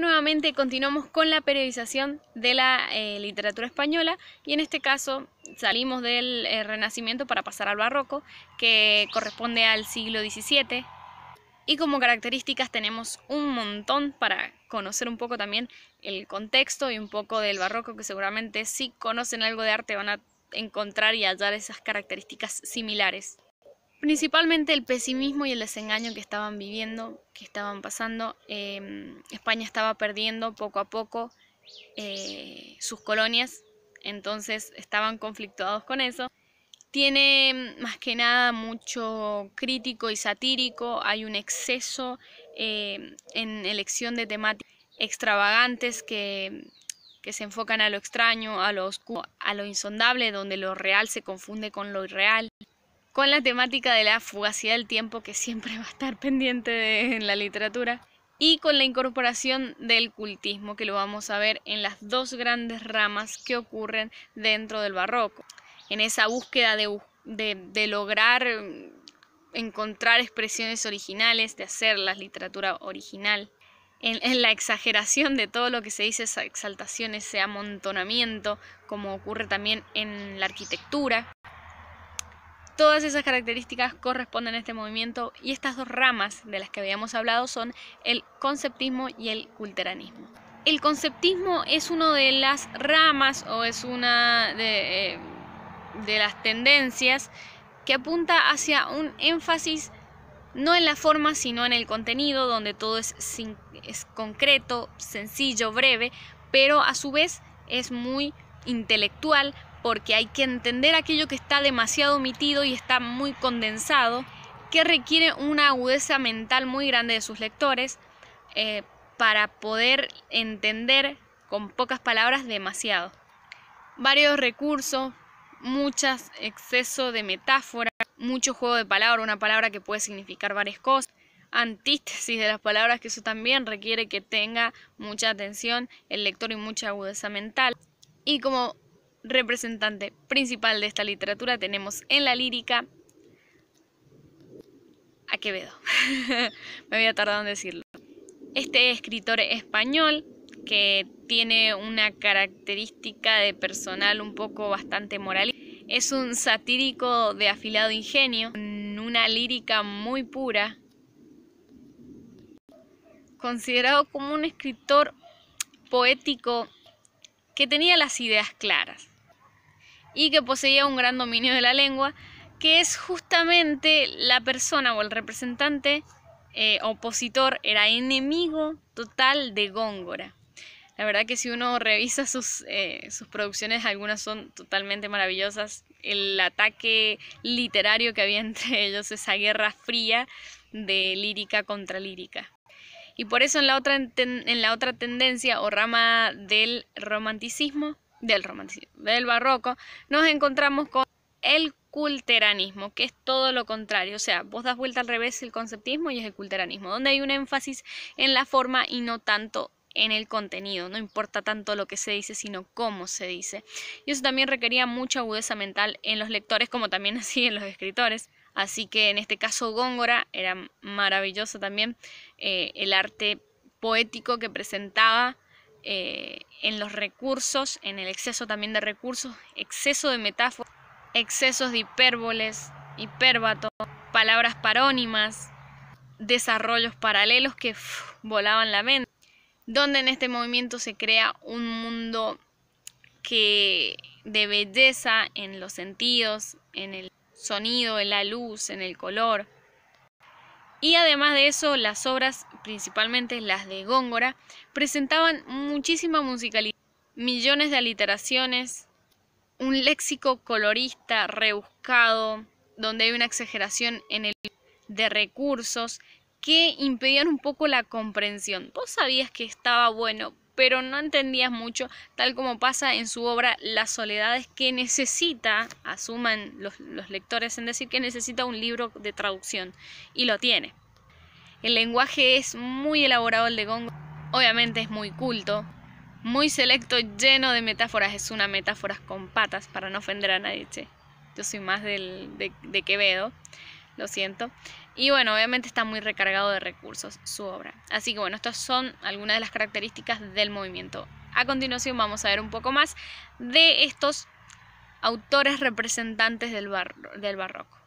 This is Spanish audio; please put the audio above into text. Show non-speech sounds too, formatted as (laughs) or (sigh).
nuevamente, continuamos con la periodización de la eh, literatura española y en este caso salimos del eh, Renacimiento para pasar al Barroco, que corresponde al siglo XVII. Y como características tenemos un montón para conocer un poco también el contexto y un poco del Barroco, que seguramente si conocen algo de arte van a encontrar y hallar esas características similares principalmente el pesimismo y el desengaño que estaban viviendo, que estaban pasando. Em, España estaba perdiendo poco a poco eh, sus colonias, entonces estaban conflictuados con eso. Tiene em, más que nada mucho crítico y satírico, hay un exceso em, en elección de temáticas extravagantes que, que se enfocan a lo extraño, a lo oscuro, a lo insondable, donde lo real se confunde con lo irreal con la temática de la fugacidad del tiempo que siempre va a estar (laughs) pendiente en la literatura y con la incorporación del cultismo que lo vamos a ver en las dos grandes ramas que ocurren dentro del barroco, en esa búsqueda de, lograr mm, encontrar expresiones originales, de hacer la literatura original. En, en, la exageración de todo lo que se dice, esa exaltación, ese amontonamiento, como ocurre también en la arquitectura. Todas esas características corresponden a este movimiento y estas dos ramas de las que habíamos hablado son el conceptismo y el culteranismo. El conceptismo es una de las ramas o es una de, eh, las tendencias que apunta hacia un énfasis no en la forma, sino en el contenido, donde todo es, concreto, sencillo, breve, pero a su vez es muy intelectual, porque hay que entender aquello que está demasiado omitido y está muy condensado, que requiere una agudeza mental muy grande de sus lectores eh, para poder entender con pocas palabras demasiado. Varios recursos, muchas exceso de metáfora, mucho juego de palabras, una palabra que puede significar varias cosas, antítesis de las palabras, que eso también requiere que tenga mucha atención el lector y mucha agudeza mental. Y como representante principal de esta literatura tenemos en la lírica a Quevedo. (laughs) Me había tardado en decirlo. Este escritor español que tiene una característica de personal un poco bastante moral Es un satírico de afilado ingenio, con una lírica muy pura, considerado como un escritor poético que tenía las ideas claras y que poseía un gran dominio de la lengua, que es justamente la persona o el representante eh, opositor, era enemigo total de Góngora. La verdad que si uno revisa sus, eh, sus producciones, algunas son totalmente maravillosas. El ataque literario que había (laughs) entre ellos, esa guerra fría de lírica contra lírica. Y por eso en la otra, en la otra tendencia o rama del romanticismo del romanticismo, del barroco, nos encontramos con el culteranismo, que es todo lo contrario. O sea, vos das vuelta al revés el conceptismo y es el culteranismo, donde hay un énfasis en la forma y no tanto en el contenido. No importa tanto lo que se dice, sino cómo se dice. Y eso también requería mucha agudeza mental en los lectores, como también (laughs) así en los escritores. Así que en este caso Góngora era maravilloso también eh, el arte poético que presentaba eh, en los recursos, en el exceso también de recursos, exceso de metáforas, excesos de hipérboles, hipérbato, palabras parónimas, desarrollos paralelos que volaban la mente, donde en este movimiento se crea un mundo que de belleza en los sentidos, en el sonido, en la luz, en el color, y además de eso, las obras, principalmente las de Góngora, presentaban muchísima musicalidad, millones de aliteraciones, un léxico colorista rebuscado, donde hay una exageración en el de recursos que impedían un poco la comprensión. Vos sabías que estaba bueno, pero no entendías mucho, tal como pasa en su obra Las soledades que necesita, asuman los, lectores en decir que necesita un libro de traducción, y lo tiene. El lenguaje es muy elaborado el de Gongo, obviamente es muy culto, muy selecto, lleno de metáforas, es una metáforas con patas, para no ofender a nadie, che. Yo soy más de Quevedo lo siento. Y bueno, obviamente está muy recargado de recursos su obra. Así que bueno, estas son algunas de las características del movimiento. A continuación vamos a ver un poco más de estos autores representantes del, del barroco.